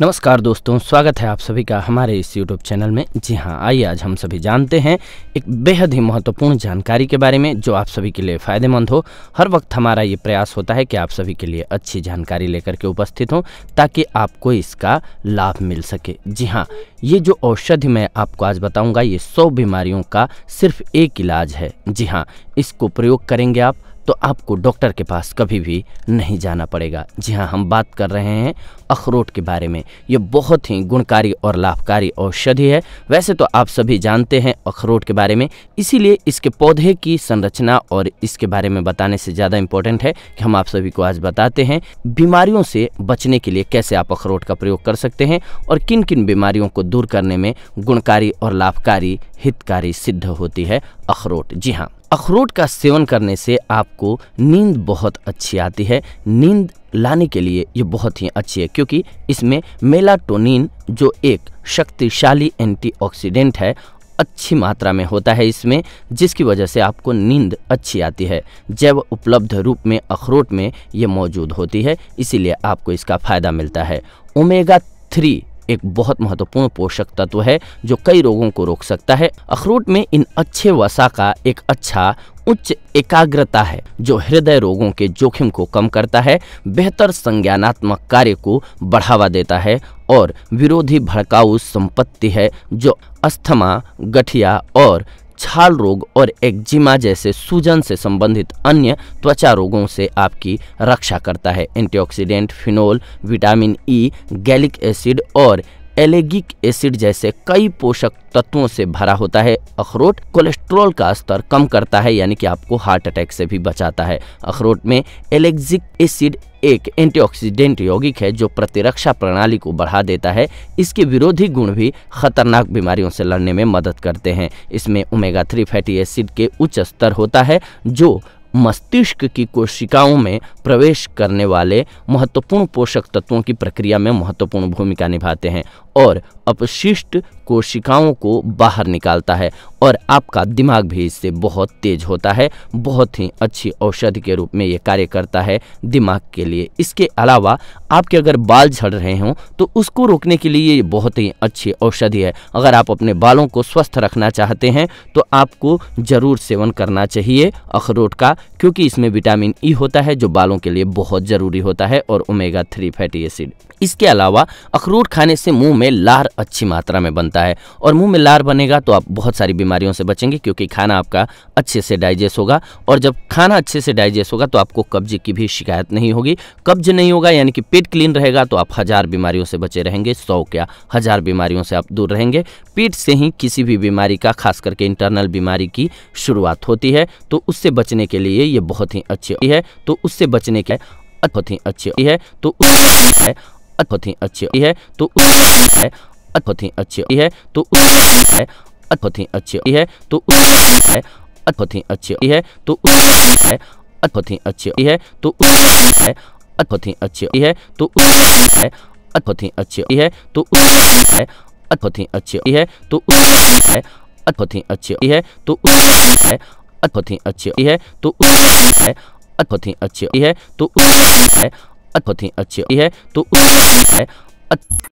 नमस्कार दोस्तों स्वागत है आप सभी का हमारे इस यूट्यूब चैनल में जी हाँ आइए आज हम सभी जानते हैं एक बेहद ही महत्वपूर्ण जानकारी के बारे में जो आप सभी के लिए फ़ायदेमंद हो हर वक्त हमारा ये प्रयास होता है कि आप सभी के लिए अच्छी जानकारी लेकर के उपस्थित हों ताकि आपको इसका लाभ मिल सके जी हाँ ये जो औषधि मैं आपको आज बताऊँगा ये सौ बीमारियों का सिर्फ एक इलाज है जी हाँ इसको प्रयोग करेंगे आप तो आपको डॉक्टर के पास कभी भी नहीं जाना पड़ेगा जी हाँ हम बात कर रहे हैं अखरोट के बारे में ये बहुत ही गुणकारी और लाभकारी औषधि है वैसे तो आप सभी जानते हैं अखरोट के बारे में इसीलिए इसके पौधे की संरचना और इसके बारे में बताने से ज़्यादा इम्पोर्टेंट है कि हम आप सभी को आज बताते हैं बीमारियों से बचने के लिए कैसे आप अखरोट का प्रयोग कर सकते हैं और किन किन बीमारियों को दूर करने में गुणकारी और लाभकारी हितकारी सिद्ध होती है अखरोट जी हाँ अखरोट का सेवन करने से आपको नींद बहुत अच्छी आती है नींद लाने के लिए ये बहुत ही अच्छी है क्योंकि इसमें मेलाटोनिन जो एक शक्तिशाली एंटीऑक्सीडेंट है अच्छी मात्रा में होता है इसमें जिसकी वजह से आपको नींद अच्छी आती है जैव उपलब्ध रूप में अखरोट में ये मौजूद होती है इसीलिए आपको इसका फ़ायदा मिलता है ओमेगा थ्री एक बहुत महत्वपूर्ण पोषक तत्व है जो कई रोगों को रोक सकता है अखरोट में इन अच्छे वसा का एक अच्छा उच्च एकाग्रता है जो हृदय रोगों के जोखिम को कम करता है बेहतर संज्ञानात्मक कार्य को बढ़ावा देता है और विरोधी भड़काऊ संपत्ति है जो अस्थमा गठिया और छाल रोग और एक्जिमा जैसे सूजन से संबंधित अन्य त्वचा रोगों से आपकी रक्षा करता है antioxidant phenol vitamin E e, gallic acid और एलेगिक एसिड जैसे कई पोषक तत्वों से भरा होता है अखरोट कोलेस्ट्रॉल का स्तर कम करता है यानी कि आपको हार्ट अटैक से भी बचाता है अखरोट में एलेक्जिक एसिड एक एंटीऑक्सीडेंट यौगिक है जो प्रतिरक्षा प्रणाली को बढ़ा देता है इसके विरोधी गुण भी खतरनाक बीमारियों से लड़ने में मदद करते हैं इसमें ओमेगा थ्री फैटी एसिड के उच्च स्तर होता है जो मस्तिष्क की कोशिकाओं में प्रवेश करने वाले महत्वपूर्ण पोषक तत्वों की प्रक्रिया में महत्वपूर्ण भूमिका निभाते हैं और अपशिष्ट कोशिकाओं को बाहर निकालता है और आपका दिमाग भी इससे बहुत तेज होता है बहुत ही अच्छी औषधि के रूप में ये कार्य करता है दिमाग के लिए इसके अलावा आपके अगर बाल झड़ रहे हों तो उसको रोकने के लिए ये बहुत ही अच्छी औषधि है अगर आप अपने बालों को स्वस्थ रखना चाहते हैं तो आपको ज़रूर सेवन करना चाहिए अखरोट का क्योंकि इसमें विटामिन ई e होता है जो बालों के लिए बहुत ज़रूरी होता है और ओमेगा थ्री फैटी एसिड इसके अलावा अखरोट खाने से मुंह में लार अच्छी मात्रा में बनता है और मुंह में लार बनेगा तो आप बहुत सारी बीमारियों से बचेंगे क्योंकि खाना आपका अच्छे से डाइजेस्ट होगा और जब खाना अच्छे से डाइजेस्ट होगा तो आपको कब्ज की भी शिकायत नहीं होगी कब्ज नहीं होगा यानी कि पेट क्लीन रहेगा तो आप हज़ार बीमारियों से बचे रहेंगे सौ क्या हज़ार बीमारियों से आप दूर रहेंगे पेट से ही किसी भी बीमारी का खास करके इंटरनल बीमारी की शुरुआत होती है तो उससे बचने के लिए ये बहुत ही अच्छी है तो उससे बचने के बहुत ही अच्छी है तो बहुत ही अच्छी है तो बहुत ही अच्छी है तो बहुत ही अच्छी है तो बहुत ही अच्छी है तो बहुत ही अच्छी है तो बहुत ही अच्छी है तो बहुत ही अच्छी है तो बहुत ही अच्छी है तो बहुत ही अच्छी है तो बहुत ही अच्छी है तो है बहुत ही अच्छी है तो है बहुत ही अच्छी है तो है